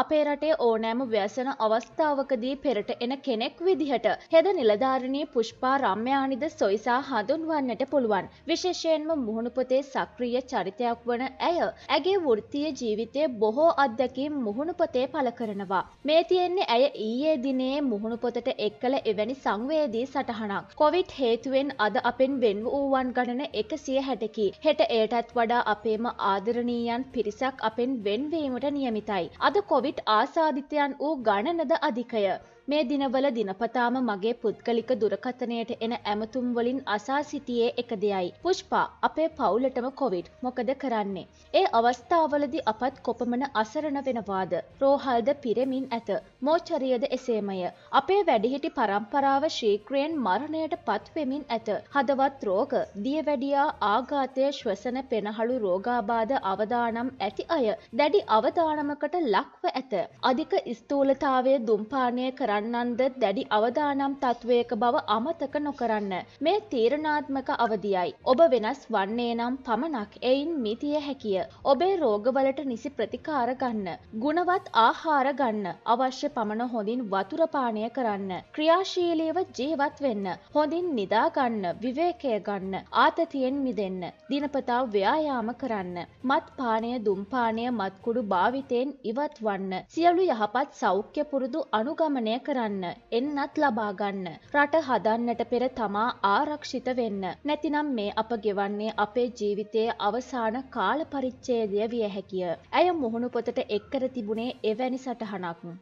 අපේ රටේ ඕනෑම ව්‍යසන අවස්ථාවකදී පෙරට එන කෙනෙක් විදිහට හෙද නිලධාරණී පුෂ්පා රම්්‍යයානිද සොයිසා හඳුන්වන්නට පුළුවන්. විශේෂයෙන්ම මුහුණුපොතේ සක්‍රිය චරිතයක් වන ඇය. ඇගේ වෘත්තිය ජීවිතය බොහෝ අත්දැකීම් මුහුණුපොතේ පල කරනවා. මේ තියෙන්නේ ඇය ඊයේ දිනේ මුහුණුපොතට එක් කළ එවැනි සංවේදී සටහනක්. කොවිට් හේතුවෙන් අද අපෙන් වෙන් වූවන් ගණන එකසිය හැටකි. හෙට ඒටත් වඩා අපේම ආදරණීයන් පිරිසක් අපෙන් වෙන්වීමට නියමිතයි. අද කො කොවිට් ආසාධිතයන් වූ ගණනද අධිකය. මේ දිනවල දිනපතාම මගේ පුද්ගලික දුරකථනයට එන ඇමතුම්වලින් අසා සිටියේ එක දෙයයි. පුෂ්පා අපේ පවුලටම කොවිඩ් මොකද කරන්නේ. ඒ අවස්ථාවලදි අපත් කොපමන අසරණ වෙනවාද. රෝහල්ද පිරමින් ඇත. මෝචරියද එසේමය. අපේ වැඩිහිටි පරම්පරාව ශීක්‍රයෙන් මරණයට පත්වෙමින් ඇත. හදවත් රෝග දියවැඩියා ආඝාතය ශ්වසන පෙනහළු රෝගාබාධ අවදානම් ඇති අය දැඩි අවදානමකට ලක්ව ඇත. අධික ස්තූලතාවය දුම්පානය කරන්න යන්නන්ද දැඩි අවදානම් තත්ත්වයක බව අමතක නොකරන්න. මේ තීරණාත්මක අවධියයි. ඔබ වෙනස් වන්නේ නම් පමණක් එයින් මිතිය හැකිය. ඔබේ රෝගවලට නිසි ප්‍රතිකාර ගන්න. ගුණවත් ආහාර ගන්න. අවශ්‍ය පමණ හොඳින් වතුර පානය කරන්න. ක්‍රියාශීලීව ජීවත් වෙන්න. හොඳින් නිදා ගන්න. විවේකය ගන්න. ආතතියෙන් මිදෙන්න. දිනපතා ව්‍යායාම කරන්න. මත් පානය දුම්පානය මත්කුඩු භාවිතයෙන් ඉවත් වන්න. සියලු යහපත් සෞඛ්‍ය පුරුදු අනුගමනය කරන්න එන්නත් ලබාගන්න රට හදන්නට පෙර තමා ආරක්ෂිත වෙන්න නැතිනම් මේ අප ගෙවන්නේ අපේ ජීවිතයේ අවසාන කාල පරිච්ඡේදය විය හැකිය ඇය මුහුණු පොතට එක්කර තිබුණේ එවැනි සටහනක්